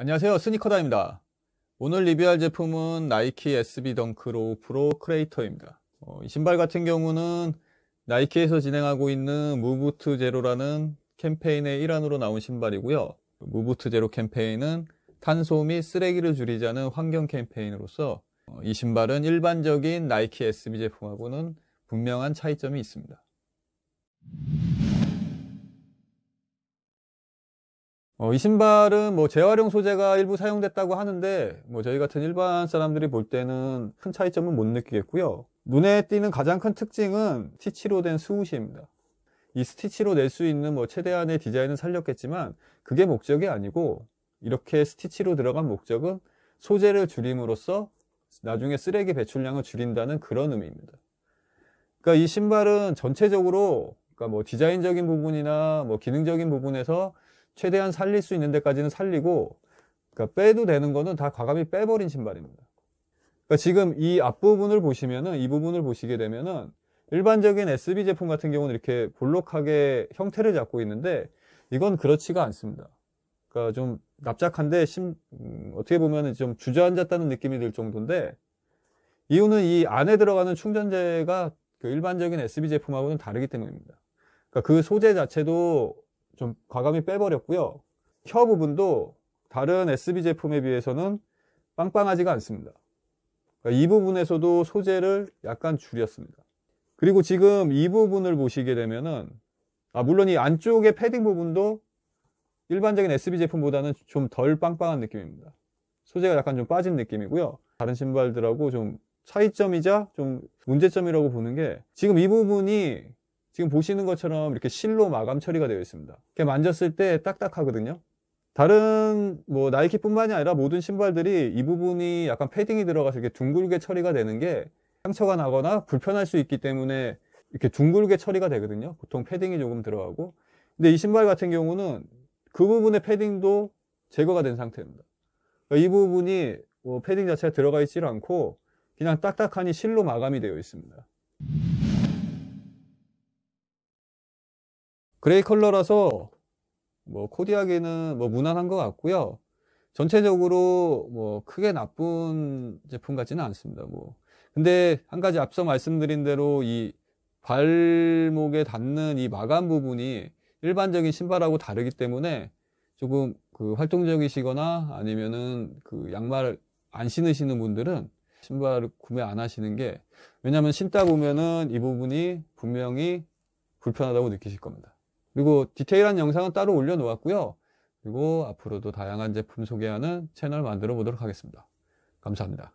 안녕하세요 스니커다입니다 오늘 리뷰할 제품은 나이키 SB 덩크 로우 프로 크레이터입니다 어, 이 신발 같은 경우는 나이키에서 진행하고 있는 무브트 제로라는 캠페인의 일환으로 나온 신발이고요 무브트 제로 캠페인은 탄소 및 쓰레기를 줄이자는 환경 캠페인으로서 어, 이 신발은 일반적인 나이키 SB 제품하고는 분명한 차이점이 있습니다 어, 이 신발은 뭐 재활용 소재가 일부 사용됐다고 하는데 뭐 저희 같은 일반 사람들이 볼 때는 큰 차이점은 못 느끼겠고요. 눈에 띄는 가장 큰 특징은 스티치로 된 수우시입니다. 이 스티치로 낼 수 있는 뭐 최대한의 디자인은 살렸겠지만 그게 목적이 아니고 이렇게 스티치로 들어간 목적은 소재를 줄임으로써 나중에 쓰레기 배출량을 줄인다는 그런 의미입니다. 그러니까 이 신발은 전체적으로 그러니까 뭐 디자인적인 부분이나 뭐 기능적인 부분에서 최대한 살릴 수 있는 데까지는 살리고 그러니까 빼도 되는 거는 다 과감히 빼버린 신발입니다. 그러니까 지금 이 앞부분을 보시면은 이 부분을 보시게 되면은 일반적인 SB 제품 같은 경우는 이렇게 볼록하게 형태를 잡고 있는데 이건 그렇지가 않습니다. 그러니까 좀 납작한데 심, 음, 어떻게 보면 좀 주저앉았다는 느낌이 들 정도인데 이유는 이 안에 들어가는 충전재가 그 일반적인 SB 제품하고는 다르기 때문입니다. 그그 그러니까 소재 자체도 좀 과감히 빼버렸고요. 혀 부분도 다른 SB 제품에 비해서는 빵빵하지가 않습니다. 그러니까 이 부분에서도 소재를 약간 줄였습니다. 그리고 지금 이 부분을 보시게 되면은 아 물론 이 안쪽의 패딩 부분도 일반적인 SB 제품보다는 좀 덜 빵빵한 느낌입니다. 소재가 약간 좀 빠진 느낌이고요. 다른 신발들하고 좀 차이점이자 좀 문제점이라고 보는 게 지금 이 부분이 지금 보시는 것처럼 이렇게 실로 마감 처리가 되어 있습니다. 이렇게 만졌을 때 딱딱하거든요. 다른 뭐 나이키뿐만이 아니라 모든 신발들이 이 부분이 약간 패딩이 들어가서 이렇게 둥글게 처리가 되는 게 상처가 나거나 불편할 수 있기 때문에 이렇게 둥글게 처리가 되거든요. 보통 패딩이 조금 들어가고. 근데 이 신발 같은 경우는 그 부분의 패딩도 제거가 된 상태입니다. 그러니까 이 부분이 뭐 패딩 자체가 들어가 있지 않고 그냥 딱딱하니 실로 마감이 되어 있습니다. 그레이 컬러라서 뭐 코디하기는 뭐 무난한 것 같고요. 전체적으로 뭐 크게 나쁜 제품 같지는 않습니다. 뭐 근데 한 가지 앞서 말씀드린 대로 이 발목에 닿는 이 마감 부분이 일반적인 신발하고 다르기 때문에 조금 그 활동적이시거나 아니면은 그 양말 안 신으시는 분들은 신발을 구매 안 하시는 게 왜냐하면 신다 보면은 이 부분이 분명히 불편하다고 느끼실 겁니다. 그리고 디테일한 영상은 따로 올려놓았고요. 그리고 앞으로도 다양한 제품 소개하는 채널 만들어 보도록 하겠습니다. 감사합니다.